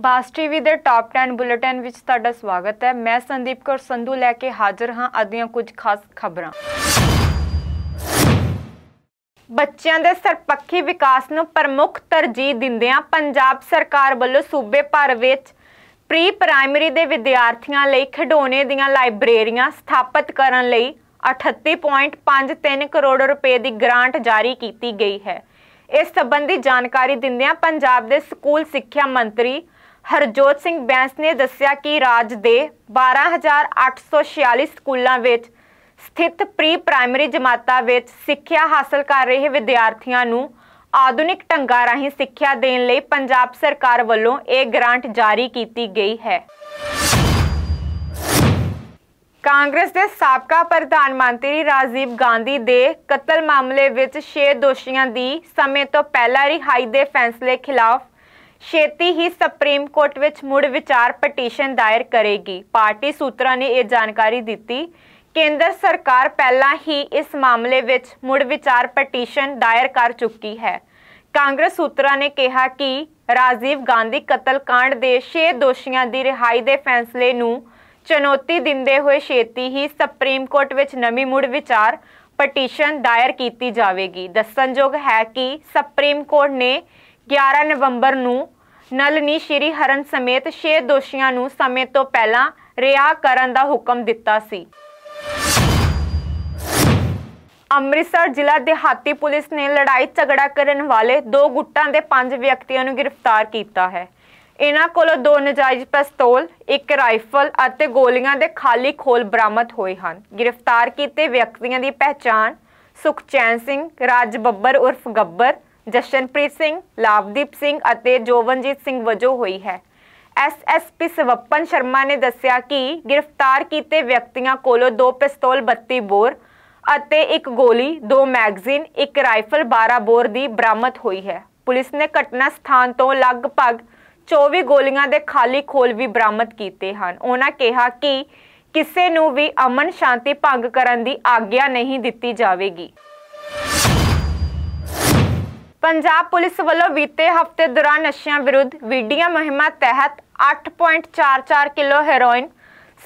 ਬਾਸ TV ਦੇ top 10 bulletin ਵਿੱਚ ਤੁਹਾਡਾ ਸਵਾਗਤ ਹੈ ਮੈਂ ਸੰਦੀਪ ਕੌਰ ਸੰਧੂ ਲੈ ਕੇ ਹਾਜ਼ਰ ਹਾਂ ਆਦੀਆਂ ਕੁਝ ਖਾਸ ਖਬਰਾਂ ਬੱਚਿਆਂ ਦੇ ਸਰਪੱਖੀ ਵਿਕਾਸ ਨੂੰ ਪ੍ਰਮੁੱਖ ਤਰਜੀਹ ਦਿੰਦਿਆਂ ਪੰਜਾਬ ਸਰਕਾਰ ਵੱਲੋਂ ਸੂਬੇ ਭਰ ਵਿੱਚ ਪ੍ਰੀ ਪ੍ਰਾਇਮਰੀ ਦੇ ਵਿਦਿਆਰਥੀਆਂ ਲਈ ਖਡੋਣੇ ਦੀਆਂ ਲਾਇਬ੍ਰੇਰੀਆਂ ਸਥਾਪਿਤ ਕਰਨ ਲਈ 38.53 ਕਰੋੜ ਰੁਪਏ ਦੀ ਗ੍ਰਾਂਟ ਜਾਰੀ ਕੀਤੀ ਗਈ ਹੈ ਇਸ ਸੰਬੰਧੀ ਜਾਣਕਾਰੀ ਦਿੰਦਿਆਂ ਪੰਜਾਬ ਦੇ ਸਕੂਲ ਸਿੱਖਿਆ ਮੰਤਰੀ ਹਰਜੋਤ ਸਿੰਘ ਬੈਂਸ ਨੇ ਦੱਸਿਆ ਕਿ ਰਾਜ ਦੇ 12846 ਸਕੂਲਾਂ ਵਿੱਚ ਸਥਿਤ ਪ੍ਰੀ ਪ੍ਰਾਇਮਰੀ ਜਮਾਤਾਂ ਵਿੱਚ ਸਿੱਖਿਆ ਹਾਸਲ ਕਰ ਰਹੇ ਵਿਦਿਆਰਥੀਆਂ ਨੂੰ ਆਧੁਨਿਕ ਢੰਗਾਂ ਰਾਹੀਂ ਸਿੱਖਿਆ ਦੇਣ ਲਈ ਪੰਜਾਬ ਸਰਕਾਰ ਵੱਲੋਂ ਇਹ ਗ੍ਰਾਂਟ ਜਾਰੀ ਕੀਤੀ ਗਈ ਹੈ ਕਾਂਗਰਸ ਦੇ ਸਾਬਕਾ ਪ੍ਰਧਾਨ ਮੰਤਰੀ ਰਾਜੀਵ ਗਾਂਧੀ ਦੇ ਕਤਲ ਮਾਮਲੇ ਵਿੱਚ 6 ਦੋਸ਼ੀਆਂ ਦੀ ਸਮੇਂ ਤੋਂ ਪਹਿਲਾਂ ਰਿਹਾਈ ਦੇ ਫੈਸਲੇ ਖਿਲਾਫ ਛੇਤੀ ਹੀ ਸੁਪਰੀਮ ਕੋਰਟ ਵਿੱਚ ਮੁੜ ਵਿਚਾਰ ਪਟੀਸ਼ਨ ਦਾਇਰ ਕਰੇਗੀ ਪਾਰਟੀ ਸੂਤਰਾਂ ਨੇ ਇਹ ਜਾਣਕਾਰੀ ਦਿੱਤੀ ਕੇਂਦਰ ਸਰਕਾਰ ਪਹਿਲਾਂ ਹੀ ਇਸ ਮਾਮਲੇ ਵਿੱਚ ਮੁੜ ਵਿਚਾਰ ਪਟੀਸ਼ਨ ਦਾਇਰ ਕਰ ਚੁੱਕੀ ਹੈ ਕਾਂਗਰਸ ਸੂਤਰਾਂ ਨੇ ਕਿਹਾ ਕਿ ਰਾਜੀਵ ਗਾਂਧੀ ਕਤਲ ਕਾਂਡ ਦੇ 6 ਦੋਸ਼ੀਆਂ ਦੀ ਰਿਹਾਈ ਦੇ ਫੈਸਲੇ ਨੂੰ ਚੁਣੌਤੀ ਦਿੰਦੇ ਹੋਏ ਛੇਤੀ ਹੀ ਸੁਪਰੀਮ ਕੋਰਟ ਵਿੱਚ ਨਵੀਂ ਮੁੜ ਵਿਚਾਰ ਪਟੀਸ਼ਨ ਦਾਇਰ ਕੀਤੀ ਜਾਵੇਗੀ ਦੱਸਣਯੋਗ ਹੈ ਕਿ ਸੁਪਰੀਮ ਕੋਰਟ ਨੇ 11 ਨਵੰਬਰ ਨੂੰ ਨਲਨੀ ਸ਼੍ਰੀ ਹਰਨ ਸਮੇਤ 6 ਦੋਸ਼ੀਆਂ ਨੂੰ ਸਮੇਂ ਤੋਂ ਪਹਿਲਾਂ ਰਿਹਾ ਕਰਨ ਦਾ ਹੁਕਮ ਦਿੱਤਾ ਸੀ ਅੰਮ੍ਰਿਤਸਰ ਜ਼ਿਲ੍ਹਾ ਦਿਹਾਤੀ ਪੁਲਿਸ ਨੇ ਲੜਾਈ ਝਗੜਾ ਕਰਨ ਵਾਲੇ ਦੋ ਗੁੱਟਾਂ ਦੇ ਪੰਜ ਵਿਅਕਤੀਆਂ ਨੂੰ ਗ੍ਰਿਫਤਾਰ ਕੀਤਾ ਹੈ ਇਹਨਾਂ ਕੋਲੋਂ ਦੋ ਨਜਾਇਜ਼ ਪਿਸਤੌਲ ਇੱਕ ਰਾਈਫਲ ਅਤੇ ਗੋਲੀਆਂ ਦੇ ਖਾਲੀ ਖੋਲ ਬਰਾਮਦ ਹੋਏ ਹਨ ਗ੍ਰਿਫਤਾਰ ਕੀਤੇ ਵਿਅਕਤੀਆਂ ਦੀ ਪਹਿਚਾਣ ਸੁਖਚੈਨ ਸਿੰਘ ਰਾਜ ਬੱਬਰ ਉਰਫ ਗੱਬਰ ਜਸ਼ਨਪ੍ਰੀਤ ਸਿੰਘ ਲਾਭਦੀਪ ਸਿੰਘ ਅਤੇ ਜੋਵਨਜੀਤ ਸਿੰਘ ਵਜੋਂ ਹੋਈ ਹੈ ਐਸਐਸਪੀ ਸਵੱਪਨ ਸ਼ਰਮਾ ਨੇ ਦੱਸਿਆ ਕਿ ਗ੍ਰਿਫਤਾਰ ਕੀਤੇ ਵਿਅਕਤੀਆਂ ਕੋਲੋਂ ਦੋ ਪਿਸਤੌਲ 32 ਬੋਰ ਅਤੇ ਇੱਕ ਗੋਲੀ ਦੋ ਮੈਗਜ਼ੀਨ ਇੱਕ ਰਾਈਫਲ 12 ਬੋਰ ਦੀ ਬਰਾਮਦ ਹੋਈ ਹੈ ਪੁਲਿਸ ਨੇ ਘਟਨਾ ਸਥਾਨ ਤੋਂ ਲਗਭਗ 24 ਗੋਲੀਆਂ ਦੇ ਖਾਲੀ ਖੋਲ ਵੀ ਬਰਾਮਦ ਕੀਤੇ ਹਨ ਉਹਨਾਂ ਕਿਹਾ ਕਿ ਕਿਸੇ ਨੂੰ ਵੀ ਅਮਨ ਸ਼ਾਂਤੀ ਭੰਗ ਕਰਨ ਦੀ ਆਗਿਆ ਨਹੀਂ ਦਿੱਤੀ ਜਾਵੇਗੀ ਪੰਜਾਬ ਪੁਲਿਸ ਵੱਲੋਂ ਬੀਤੇ ਹਫਤੇ ਦੌਰਾਨ ਨਸ਼ਿਆਂ ਵਿਰੁੱਧ ਵੀਡੀਆ ਮਹਿਮਾ ਤਹਿਤ 8.44 ਕਿਲੋ ਹੈਰੋਇਨ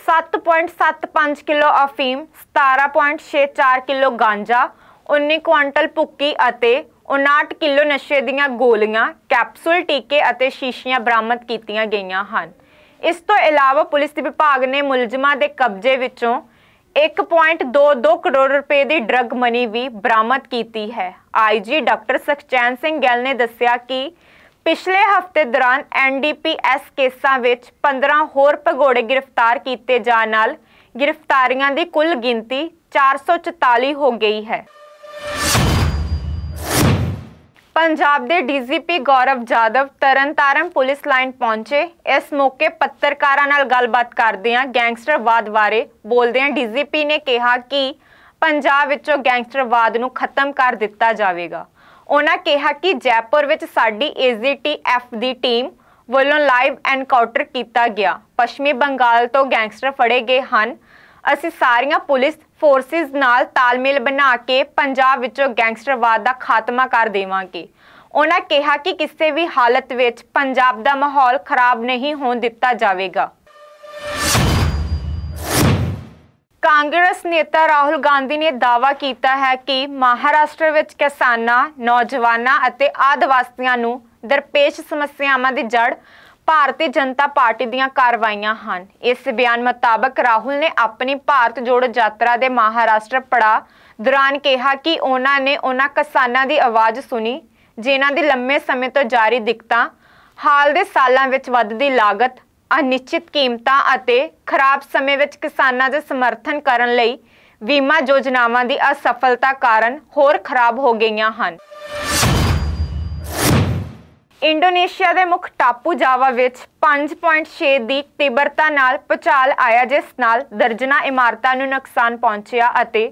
7.75 ਕਿਲੋ ਅਫੀਮ 17.64 ਕਿਲੋ ਗਾਂਜਾ 19 ਕੁਇੰਟਲ ਭੁੱਕੀ ਅਤੇ 59 ਕਿਲੋ ਨਸ਼ੇ ਦੀਆਂ ਗੋਲੀਆਂ ਕੈਪਸੂਲ ਟੀਕੇ ਅਤੇ ਸ਼ੀਸ਼ੀਆਂ ਬਰਾਮਦ ਕੀਤੀਆਂ ਗਈਆਂ ਹਨ ਇਸ ਤੋਂ ਇਲਾਵਾ ਪੁਲਿਸ ਵਿਭਾਗ ਨੇ ਮੁਲਜ਼ਮਾਂ ਦੇ ਕਬਜ਼ੇ ਵਿੱਚੋਂ 1.22 ਕਰੋੜ ਰੁਪਏ ਦੀ ਡਰੱਗ ਮਨੀ ਵੀ ਬਰਾਮਦ ਕੀਤੀ ਹੈ ਆਈਜੀ ਡਾਕਟਰ ਸਖਚੈਨ ਸਿੰਘ ਗੱਲ ਨੇ ਦੱਸਿਆ ਕਿ ਪਿਛਲੇ ਹਫਤੇ ਦੌਰਾਨ ਐਨਡੀਪੀਐਸ ਕੇਸਾਂ ਵਿੱਚ 15 ਹੋਰ ਭਗੋੜੇ ਗ੍ਰਿਫਤਾਰ ਕੀਤੇ ਜਾਣ ਨਾਲ ਗ੍ਰਿਫਤਾਰੀਆਂ ਦੀ ਕੁੱਲ ਗਿਣਤੀ 444 ਹੋ ਗਈ ਹੈ ਪੰਜਾਬ ਦੇ DGP Gaurav Yadav Tarn Taran police line ਪਹੁੰਚੇ ਇਸ ਮੌਕੇ ਪੱਤਰਕਾਰਾਂ ਨਾਲ ਗੱਲਬਾਤ ਕਰਦੇ ਆ ਗੈਂਗਸਟਰਵਾਦ ਬਾਰੇ ਬੋਲਦੇ ਆ ਡੀਜੀਪੀ ਨੇ ਕਿਹਾ ਕਿ ਪੰਜਾਬ ਵਿੱਚੋਂ ਗੈਂਗਸਟਰਵਾਦ ਨੂੰ ਖਤਮ ਕਰ ਦਿੱਤਾ ਜਾਵੇਗਾ ਉਹਨਾਂ ਕਿਹਾ ਕਿ ਜੈਪੁਰ ਵਿੱਚ ਸਾਡੀ ਏਜੀਟੀਐਫ ਦੀ ਟੀਮ ਵੱਲੋਂ ਲਾਈਵ ਐਨਕਾਊਂਟਰ ਕੀਤਾ ਗਿਆ ਪੱਛਮੀ ਬੰਗਾਲ ਤੋਂ ਗੈਂਗਸਟਰ ਫੜੇ ਗਏ ਹਨ ਅਸੀਂ ਸਾਰੀਆਂ ਪੁਲਿਸ ਫੋਰਸਿਸ ਨਾਲ ਤਾਲਮੇਲ ਬਣਾ ਕੇ ਪੰਜਾਬ ਵਿੱਚੋਂ ਗੈਂਗਸਟਰਵਾਦ ਦਾ ਖਾਤਮਾ ਕਰ ਦੇਵਾਂਗੇ ਉਹਨਾਂ ਕਿਹਾ ਕਿ ਕਿਸੇ ਵੀ ਹਾਲਤ ਵਿੱਚ ਪੰਜਾਬ ਦਾ ਮਾਹੌਲ ਖਰਾਬ ਨਹੀਂ ਹੋਣ ਦਿੱਤਾ ਜਾਵੇਗਾ ਕਾਂਗਰਸ ਨੇਤਾ ਰਾਹੁਲ ਗਾਂਧੀ ਨੇ ਦਾਅਵਾ ਕੀਤਾ ਹੈ ਕਿ ਮਹਾਰਾਸ਼ਟਰ ਵਿੱਚ ਕਿਸਾਨਾਂ, ਨੌਜਵਾਨਾਂ ਅਤੇ ਆਦਿਵਾਸੀਆਂ ਨੂੰ ਦਰਪੇਸ਼ ਸਮੱਸਿਆਵਾਂ ਦੀ ਜੜ ਭਾਰਤੀ ਜਨਤਾ ਪਾਰਟੀ ਦੀਆਂ ਕਾਰਵਾਈਆਂ ਹਨ ਇਸ ਬਿਆਨ ਮੁਤਾਬਕ ਰਾਹੁਲ ਨੇ ਆਪਣੀ ਭਾਰਤ ਜੋੜ ਯਾਤਰਾ ਦੇ ਮਹਾਰਾਸ਼ਟਰ ਪੜਾ ਦੌਰਾਨ ਕਿਹਾ ਕਿ ਉਹਨਾਂ ਨੇ ਉਹਨਾਂ ਕਿਸਾਨਾਂ ਦੀ ਆਵਾਜ਼ ਸੁਣੀ ਜਿਨ੍ਹਾਂ ਦੀ ਲੰਮੇ ਸਮੇਂ ਤੋਂ ਜਾਰੀ ਦਿੱਕਤਾਂ ਹਾਲ ਦੇ ਸਾਲਾਂ ਵਿੱਚ ਵੱਧਦੀ ਲਾਗਤ ਅਨਿਸ਼ਚਿਤ ਕੀਮਤਾਂ ਅਤੇ ਖਰਾਬ ਸਮੇਂ ਵਿੱਚ ਕਿਸਾਨਾਂ ਦੇ ਸਮਰਥਨ ਕਰਨ ਲਈ ਬੀਮਾ ਯੋਜਨਾਵਾਂ ਦੀ ਅਸਫਲਤਾ ਕਾਰਨ ਹੋਰ ਖਰਾਬ ਹੋ ਗਈਆਂ ਹਨ ਇੰਡੋਨੇਸ਼ੀਆ ਦੇ ਮੁੱਖ ਟਾਪੂ ਜਾਵਾ ਵਿੱਚ 5.6 ਦੀ ਤੀਬਰਤਾ ਨਾਲ ਪਚਾਲ ਆਇਆ ਜਿਸ ਨਾਲ ਦਰਜਨਾ ਇਮਾਰਤਾਂ ਨੂੰ ਨੁਕਸਾਨ ਪਹੁੰਚਿਆ ਅਤੇ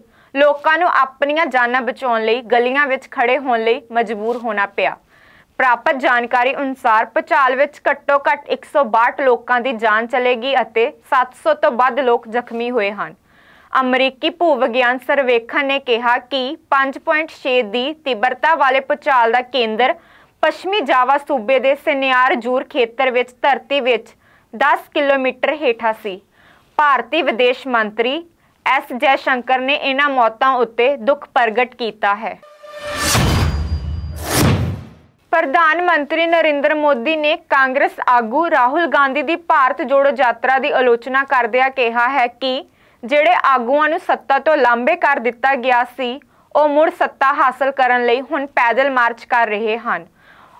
ਲੋਕਾਂ ਨੂੰ ਆਪਣੀਆਂ ਜਾਨਾਂ ਬਚਾਉਣ ਲਈ ਗਲੀਆਂ ਵਿੱਚ ਖੜੇ ਹੋਣ ਲਈ ਮਜਬੂਰ ਹੋਣਾ ਪਿਆ ਪ੍ਰਾਪਤ ਜਾਣਕਾਰੀ ਅਨੁਸਾਰ ਪਚਾਲ ਵਿੱਚ ਘੱਟੋ-ਘੱਟ 162 ਲੋਕਾਂ ਦੀ ਜਾਨ ਚਲੇਗੀ ਅਤੇ 700 ਤੋਂ ਵੱਧ ਲੋਕ ਜ਼ਖਮੀ ਹੋਏ ਹਨ ਅਮਰੀਕੀ ਭੂਵਿਗਿਆਨ ਸਰਵੇਖਣ ਨੇ ਕਿਹਾ ਕਿ 5.6 ਦੀ ਤੀਬਰਤਾ ਵਾਲੇ ਪਚਾਲ ਦਾ ਕੇਂਦਰ ਪੱਛਮੀ ਜਾਵਾ ਸੂਬੇ ਦੇ ਸਨਿਆਰ ਜੂਰ ਖੇਤਰ ਵਿੱਚ ਧਰਤੀ ਵਿੱਚ 10 ਕਿਲੋਮੀਟਰ ਹੇਠਾ ਸੀ ਭਾਰਤੀ ਵਿਦੇਸ਼ ਮੰਤਰੀ ਐਸ ਜੈ ਸ਼ੰਕਰ ਨੇ ਇਹਨਾਂ ਮੌਤਾਂ ਉੱਤੇ ਦੁੱਖ ਪ੍ਰਗਟ ਕੀਤਾ ਹੈ ਪ੍ਰਧਾਨ ਮੰਤਰੀ ਨਰਿੰਦਰ ਮੋਦੀ ਨੇ ਕਾਂਗਰਸ ਆਗੂ ਰਾਹੁਲ ਗਾਂਧੀ ਦੀ ਭਾਰਤ ਜੋੜੋ ਯਾਤਰਾ ਦੀ ਆਲੋਚਨਾ ਕਰਦਿਆਂ ਕਿਹਾ ਹੈ ਕਿ ਜਿਹੜੇ ਆਗੂਆਂ ਨੂੰ ਸੱਤਾ ਤੋਂ ਲਾਂਬੇ ਕਰ ਦਿੱਤਾ ਗਿਆ ਸੀ ਉਹ ਮੁੜ ਸੱਤਾ ਹਾਸਲ ਕਰਨ ਲਈ ਹੁਣ ਪੈਦਲ ਮਾਰਚ ਕਰ ਰਹੇ ਹਨ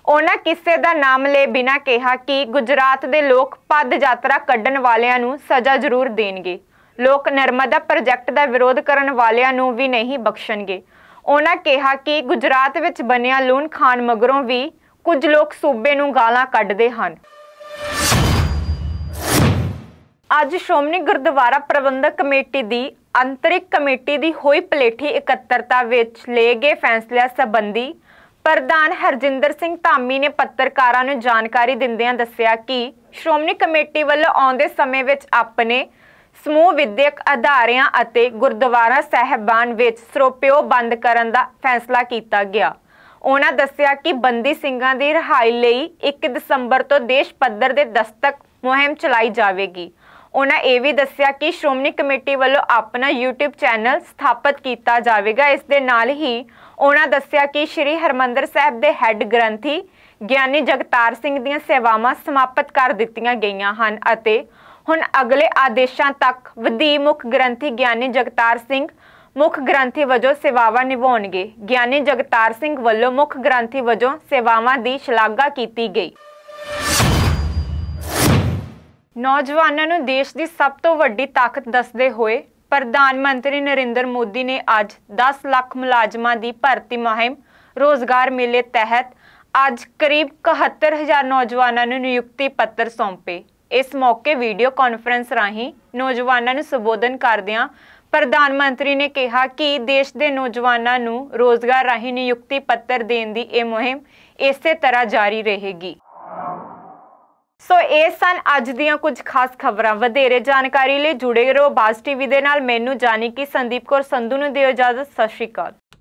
ਉਹਨਾਂ ਕਿਸੇ ਦਾ ਨਾਮ ਲੈ ਬਿਨਾ ਕਿਹਾ ਕਿ ਗੁਜਰਾਤ ਦੇ ਲੋਕ ਪਦ ਯਾਤਰਾ ਕੱਢਣ ਵਾਲਿਆਂ ਨੂੰ ਸਜ਼ਾ ਜ਼ਰੂਰ ਦੇਣਗੇ ਲੋਕ ਨਰਮਦਾ ਪ੍ਰੋਜੈਕਟ ਦਾ ਵਿਰੋਧ ਕਰਨ ਵਾਲਿਆਂ ਨੂੰ ਵੀ ਨਹੀਂ ਬਖਸ਼ਣਗੇ ਉਹਨਾਂ ਕਿਹਾ ਕਿ ਗੁਜਰਾਤ ਵਿੱਚ ਬਣਿਆ ਲੂਨ ਖਾਨ ਮਗਰੋਂ ਵੀ ਕੁਝ ਲੋਕ ਸੂਬੇ ਨੂੰ ਗਾਲਾਂ ਕੱਢਦੇ ਹਨ ਅੱਜ ਸ਼੍ਰੋਮਣੀ ਗੁਰਦੁਆਰਾ ਪ੍ਰਬੰਧਕ ਕਮੇਟੀ ਦੀ ਅੰਤਰਿਕ ਕਮੇਟੀ ਦੀ ਹੋਈ ਪਲੇਠੀ ਇਕੱਤਰਤਾ ਵਿੱਚ ਲਏ ਗਏ ਫੈਸਲਿਆਂ ਸੰਬੰਧੀ ਪ੍ਰਧਾਨ ਹਰਜਿੰਦਰ ਸਿੰਘ ਧਾਮੀ ਨੇ ਪੱਤਰਕਾਰਾਂ ਨੂੰ ਜਾਣਕਾਰੀ ਦਿੰਦਿਆਂ ਦੱਸਿਆ ਕਿ ਸ਼੍ਰੋਮਣੀ ਕਮੇਟੀ ਵੱਲੋਂ ਆਉਂਦੇ ਸਮੇਂ ਵਿੱਚ ਆਪਣੇ ਸਮੂਹ ਵਿਦਿਅਕ ਅਧਾਰਿਆਂ ਅਤੇ ਗੁਰਦੁਆਰਾ ਸਹਿਬਾਨ ਵਿੱਚ ਸਰੋਪਿਓ ਬੰਦ ਕਰਨ ਦਾ ਫੈਸਲਾ ਕੀਤਾ ਗਿਆ ਉਹਨਾਂ ਦੱਸਿਆ ਕਿ ਬੰਦੀ ਸਿੰਘਾਂ ਦੀ ਰਿਹਾਈ ਲਈ 1 ਦਸੰਬਰ ਤੋਂ ਦੇਸ਼ ਪੱਧਰ ਦੇ ਦਸਤਕ ਮੁਹਿੰਮ ਚਲਾਈ ਜਾਵੇਗੀ ਉਹਨਾਂ ਇਹ ਵੀ ਦੱਸਿਆ ਕਿ ਸ਼੍ਰੋਮਣੀ ਕਮੇਟੀ ਵੱਲੋਂ ਆਪਣਾ YouTube ਚੈਨਲ ਸਥਾਪਿਤ ਕੀਤਾ ਜਾਵੇਗਾ ਇਸ ਦੇ ਨਾਲ ਹੀ ਉਹਨਾਂ ਦੱਸਿਆ ਕਿ ਸ੍ਰੀ ਹਰਮੰਦਰ ਸਾਹਿਬ ਦੇ ਹੈੱਡ ਗ੍ਰੰਥੀ ਗਿਆਨੀ ਜਗਤਾਰ ਸਿੰਘ ਦੀਆਂ ਸੇਵਾਵਾਂ ਸਮਾਪਤ ਕਰ ਦਿੱਤੀਆਂ ਗਈਆਂ ਹਨ ਅਤੇ ਹੁਣ ਅਗਲੇ ਆਦੇਸ਼ਾਂ ਤੱਕ ਵਧੀ ਮੁਖ ਗ੍ਰੰਥੀ ਗਿਆਨੀ ਜਗਤਾਰ ਸਿੰਘ ਮੁਖ ਗ੍ਰੰਥੀ ਵਜੋਂ ਸੇਵਾਵਾਂ ਨਿਭਾਉਣਗੇ ਗਿਆਨੀ ਜਗਤਾਰ ਸਿੰਘ ਵੱਲੋਂ ਮੁਖ ਗ੍ਰੰਥੀ ਵਜੋਂ ਸੇਵਾਵਾਂ ਦੀ ਸ਼ਲਾਘਾ ਕੀਤੀ ਗਈ ਨੌਜਵਾਨਾਂ ਨੂੰ ਦੇਸ਼ ਦੀ ਸਭ ਤੋਂ ਵੱਡੀ ਤਾਕਤ ਦੱਸਦੇ ਹੋਏ ਪ੍ਰਧਾਨ ਮੰਤਰੀ ਨਰਿੰਦਰ ਮੋਦੀ ਨੇ ਅੱਜ 10 ਲੱਖ ਮੁਲਾਜ਼ਮਾਂ ਦੀ ਭਰਤੀ ਮੁਹਿੰਮ ਰੋਜ਼ਗਾਰ ਮੇਲੇ ਤਹਿਤ ਅੱਜ ਕਰੀਬ 71000 ਨੌਜਵਾਨਾਂ ਨੂੰ ਨਿਯੁਕਤੀ ਪੱਤਰ ਸੌਂਪੇ ਇਸ ਮੌਕੇ ਵੀਡੀਓ ਕਾਨਫਰੰਸ ਰਾਹੀਂ ਨੌਜਵਾਨਾਂ ਨੂੰ ਸੰਬੋਧਨ ਕਰਦਿਆਂ ਪ੍ਰਧਾਨ ਮੰਤਰੀ ਨੇ ਕਿਹਾ ਕਿ ਦੇਸ਼ ਦੇ ਨੌਜਵਾਨਾਂ ਨੂੰ ਰੋਜ਼ਗਾਰ ਰਾਹੀਂ ਨਿਯੁਕਤੀ ਪੱਤਰ ਦੇਣ ਦੀ ਇਹ ਮੁਹਿੰਮ ਇਸੇ ਤਰ੍ਹਾਂ ਜਾਰੀ ਰਹੇਗੀ ਸੋ ਇਹ ਸਨ ਅੱਜ ਦੀਆਂ ਕੁਝ ਖਾਸ ਖਬਰਾਂ ਵਧੇਰੇ ਜਾਣਕਾਰੀ ਲਈ ਜੁੜੇ ਰਹੋ ਬਾਸ ਟੀਵੀ ਦੇ ਨਾਲ ਮੈਨੂੰ ਜਾਣੀ ਕਿ ਸੰਦੀਪ ਕੌਰ ਸੰਧੂ ਨੂੰ ਦਿਓ ਇਜਾਜ਼ਤ ਸਤਿ ਸ਼੍ਰੀ ਅਕਾਲ